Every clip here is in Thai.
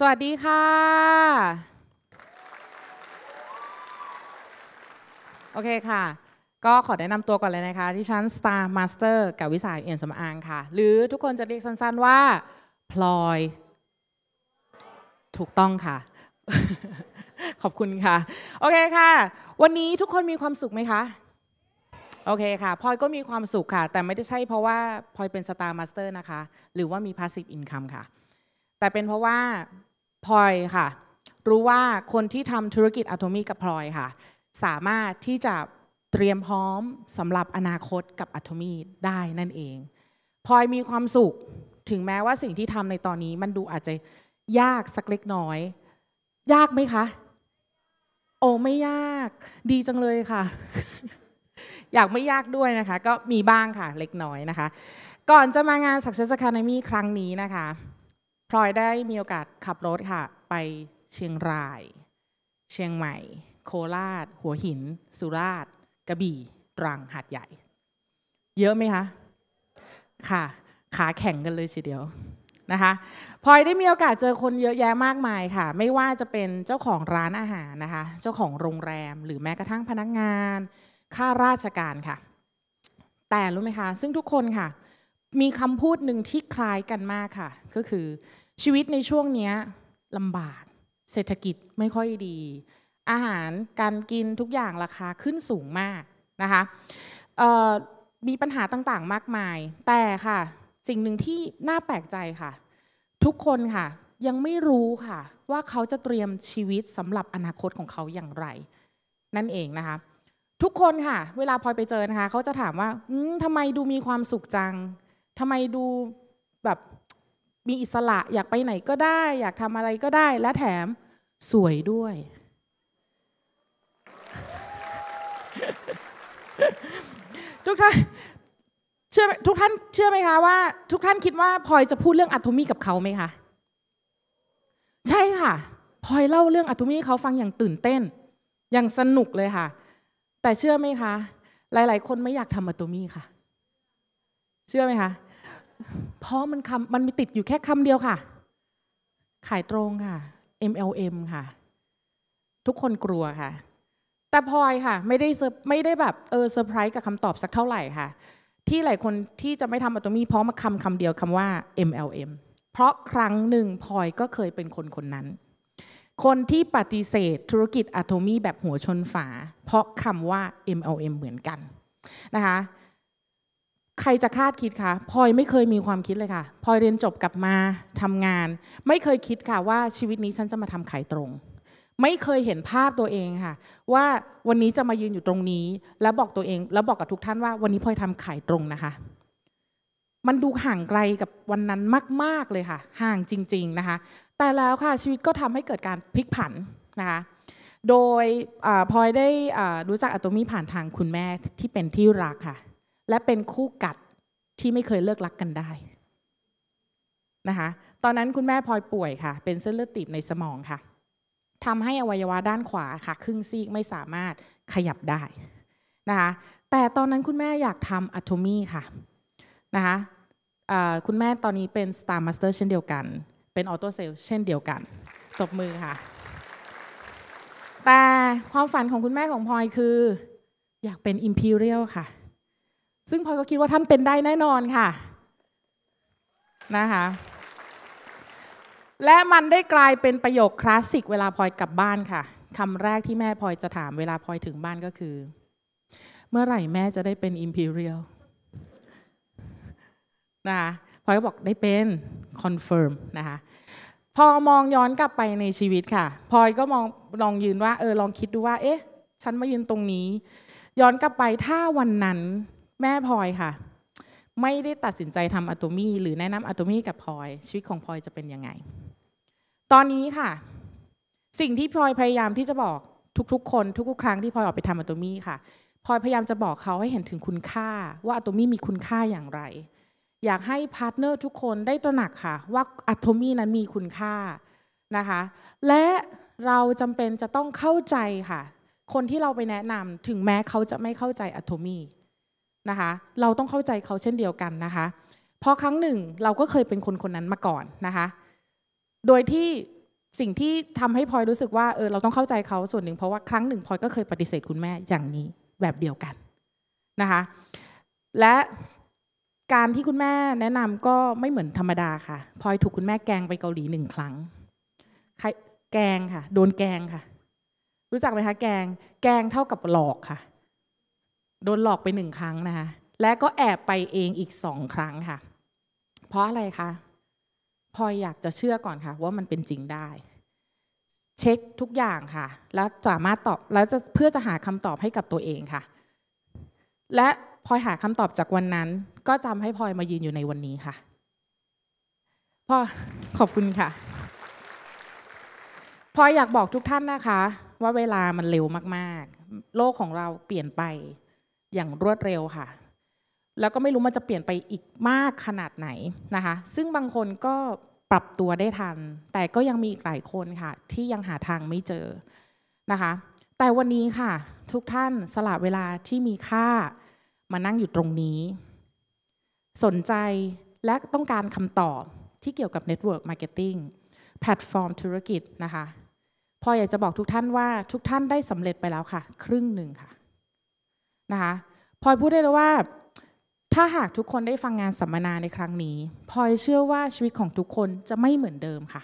สวัสดีค่ะ โอเคค่ะ ก็ขอแนะนำตัวก่อนเลยนะคะที่ฉัน Star Master กับวิสาเอียนสำอางค่ะ หรือทุกคนจะเรียกสั้นๆว่า พลอย ถูกต้องค่ะ ขอบคุณค่ะ โอเคค่ะ วันนี้ทุกคนมีความสุขไหมคะ โอเคค่ะพลอยก็มีความสุขค่ะ แต่ไม่ได้ใช่เพราะว่าพลอยเป็นสตาร์มาสเตอร์นะคะ หรือว่ามีพาสซีฟอินคัมค่ะแต่เป็นเพราะว่าพลอยค่ะ รู้ว่าคนที่ทำธุรกิจอะโทมีกับพลอยค่ะ สามารถที่จะเตรียมพร้อมสำหรับอนาคตกับอะโทมีได้นั่นเองพลอยมีความสุขถึงแม้ว่าสิ่งที่ทำในตอนนี้มันดูอาจจะ ยากสักเล็กน้อย ยากไหมคะ โอ้ไม่ยาก ดีจังเลยค่ะอยากไม่ยากด้วยนะคะ ก็มีบ้างค่ะ เล็กน้อยนะคะ ก่อนจะมางาน Success Academy ครั้งนี้นะคะลอยได้มีโอกาสขับรถค่ะไปเชียงราย เชียงใหม่ โคราช หัวหิน สุราษฎร์กระบี่ ตรัง หาดใหญ่ เยอะไหมคะ ค่ะ ขาแข่งกันเลยทีเดียวนะคะ พลอยได้มีโอกาสเจอคนเยอะแยะมากมายค่ะ ไม่ว่าจะเป็นเจ้าของร้านอาหารนะคะ เจ้าของโรงแรม หรือแม้กระทั่งพนักงานข้าราชการค่ะ แต่รู้ไหมคะ ซึ่งทุกคนค่ะ มีคำพูดหนึ่งที่คล้ายกันมากค่ะ ก็คือชีวิตในช่วงนี้ลำบากเศรษฐกิจไม่ค่อยดี อาหารการกินทุกอย่างราคาขึ้นสูงมากนะคะมีปัญหาต่าง ๆ มากมาย แต่ค่ะสิ่งหนึ่งที่น่าแปลกใจค่ะ ทุกคนค่ะ ยังไม่รู้ค่ะว่าเขาจะเตรียมชีวิตสำหรับอนาคตของเขาอย่างไร นั่นเองนะคะทุกคนค่ะเวลาพลอยไปเจอนะคะเขาจะถามว่าทำไมดูมีความสุขจังทำไมดูแบบมีอิสระอยากไปไหนก็ได้ อยากทำอะไรก็ได้และแถมสวยด้วยทุกท่านเชื่อทุกท่านเชื่อไหมคะว่า ทุกท่านคิดว่าพลอยจะพูดเรื่องอัตมีกับเขาไหมคะ ใช่ค่ะพลอยเล่าเรื่องอัตมีเขาฟังอย่างตื่นเต้น อย่างสนุกเลยค่ะ แต่เชื่อไหมคะ หลาย ๆ คนไม่อยากทำอัตมีค่ะเชื่อไหมคะเพราะมันคำมันมีติดอยู่แค่คำเดียวค่ะ ขายตรงค่ะ MLM ค่ะ ทุกคนกลัวค่ะ แต่พลอยค่ะ ไม่ได้ไม่ได้แบบเออเซอร์ไพรส์กับคำตอบสักเท่าไหร่ค่ะ ที่หลายคนที่จะไม่ทำอัตมี เพราะมาคำคำเดียวคำว่า MLM เพราะครั้งหนึ่งพลอยก็เคยเป็นคนคนนั้น คนที่ปฏิเสธธุรกิจอตโนมี แบบหัวชนฝา เพราะคำว่า MLM เหมือนกันนะคะใครจะคาดคิดคะพลอยไม่เคยมีความคิดเลยค่ะพลอยเรียนจบกลับมาทำงาน ไม่เคยคิดค่ะว่าชีวิตนี้ฉันจะมาทำขายตรง ไม่เคยเห็นภาพตัวเองค่ะ ว่าวันนี้จะมายืนอยู่ตรงนี้ แล้วบอกตัวเอง แล้วบอกกับทุกท่านว่าวันนี้พลอยทำขายตรงนะคะ มันดูห่างไกลกับวันนั้นมาก ๆเลยค่ะห่างจริงๆนะคะ แต่แล้วค่ะชีวิตก็ทำให้เกิดการพลิกผันนะคะ โดยพลอยได้รู้จักอัตอมี่ผ่านทางคุณแม่ที่เป็นที่รักค่ะและเป็นคู่กัดที่ไม่เคยเลิกรักกันได้นะคะตอนนั้นคุณแม่พลอยป่วยค่ะ เป็นเส้นเลือดตีบในสมองค่ะทำให้อวัยวะด้านขวาค่ะ ครึ่งซีกไม่สามารถขยับได้นะคะแต่ตอนนั้นคุณแม่อยากทำอัตโทมีค่ะนะคะคุณแม่ตอนนี้เป็นสตาร์มัสเตอร์เช่นเดียวกัน เป็นออโต้เซลเช่นเดียวกันตบมือค่ะ แต่ความฝันของคุณแม่ของพลอยคืออยากเป็นอิมพีเรียลค่ะซึ่งพลอยก็คิดว่าท่านเป็นได้แน่นอนค่ะ นะคะและมันได้กลายเป็นประโยคคลาสสิกเวลาพลอยกลับบ้านค่ะคำแรกที่แม่พลอยจะถามเวลาพลอยถึงบ้านก็คือ เมื่อไหร่แม่จะได้เป็นอิมพีเรียลนะคะพลอยก็บอกได้เป็นคอนเฟิร์มนะคะพอมองย้อนกลับไปในชีวิตค่ะพลอยก็มองลองยืนว่า เออ ลองคิดดูว่า เอ๊ะ ฉันมายืนตรงนี้ ย้อนกลับไปถ้าวันนั้นแม่พลอยค่ะ ไม่ได้ตัดสินใจทำอะตมี่หรือแนะนำอะตมี่กับพลอยชีวิตของพลอยจะเป็นยังไง ตอนนี้ค่ะ สิ่งที่พลอยพยายามที่จะบอกทุกๆคนทุกๆครั้งที่พลอยออกไปทำอะตมี่ค่ะพลอยพยายามจะบอกเขาให้เห็นถึงคุณค่า ว่าอะตมี่มีคุณค่าอย่างไร อยากให้พาร์ทเนอร์ทุกคนได้ตระหนักค่ะว่าอะตมี่นั้นมีคุณค่านะคะและเราจำเป็นจะต้องเข้าใจค่ะคนที่เราไปแนะนำถึงแม้เขาจะไม่เข้าใจอะตมี่นะคะเราต้องเข้าใจเขาเช่นเดียวกันนะคะพอครั้งหนึ่งเราก็เคยเป็นคนคนนั้นมาก่อนนะคะโดยที่สิ่งที่ทำให้พลอยรู้สึกว่าเออเราต้องเข้าใจเขาส่วนหนึ่ง เพราะว่าครั้งหนึ่งพลอยก็เคยปฏิเสธคุณแม่อย่างนี้แบบเดียวกันนะคะและการที่คุณแม่แนะนำก็ไม่เหมือนธรรมดาค่ะพลอยถูกคุณแม่แกงไปเกาหลีหนึ่งครั้งแกงค่ะโดนแกงค่ะ รู้จักไหมคะแกง แกงเท่ากับหลอกค่ะโดนหลอกไปหนึ่งครั้งนะคะ และก็แอบไปเองอีกสองครั้งค่ะ เพราะอะไรคะพลอยอยากจะเชื่อก่อนค่ะ ว่ามันเป็นจริงได้ เช็คทุกอย่างค่ะ แล้วสามารถตอบ แล้วจะเพื่อจะหาคำตอบให้กับตัวเองค่ะ และพลอยหาคำตอบจากวันนั้น ก็จำให้พลอยมายืนอยู่ในวันนี้ค่ะพ่อขอบคุณค่ะพลอยอยากบอกทุกท่านนะคะ ว่าเวลามันเร็วมาก ๆ โลกของเราเปลี่ยนไปอย่างรวดเร็วค่ะ แล้วก็ไม่รู้มันจะเปลี่ยนไปอีกมากขนาดไหนนะคะ ซึ่งบางคนก็ปรับตัวได้ทัน แต่ก็ยังมีอีกหลายคนค่ะ ที่ยังหาทางไม่เจอนะคะ แต่วันนี้ค่ะ ทุกท่านสละเวลาที่มีค่ามานั่งอยู่ตรงนี้ สนใจและต้องการคำตอบที่เกี่ยวกับ Network Marketing แพลตฟอร์มธุรกิจนะคะพออยากจะบอกทุกท่านว่าทุกท่านได้สำเร็จไปแล้วค่ะ ครึ่งหนึ่งค่ะนะคะพลอยพูดได้เลยว่า ถ้าหากทุกคนได้ฟังงานสัมมนาในครั้งนี้พลอยเชื่อว่าชีวิตของทุกคนจะไม่เหมือนเดิมค่ะ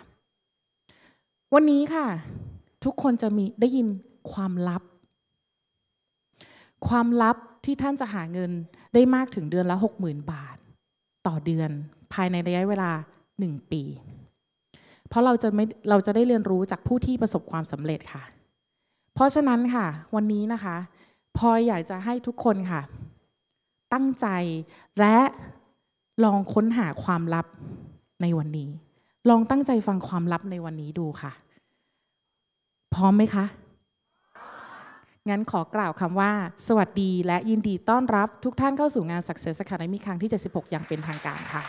วันนี้ค่ะ ทุกคนจะมีได้ยินความลับ ความลับที่ท่านจะหาเงินได้มากถึงเดือนละ 60,000 บาท ต่อเดือนภายในระยะเวลา 1 ปี เพราะเราจะไม่เราจะได้เรียนรู้จากผู้ที่ประสบความสำเร็จค่ะ เพราะฉะนั้นค่ะ วันนี้นะคะพออยากจะให้ทุกคนค่ะ ตั้งใจและลองค้นหาความลับในวันนี้ ลองตั้งใจฟังความลับในวันนี้ดูค่ะ พร้อมไหมคะ งั้นขอกล่าวคำว่า สวัสดีและยินดีต้อนรับทุกท่านเข้าสู่งาน Success Academy ครั้งที่ 76อย่างเป็นทางการค่ะ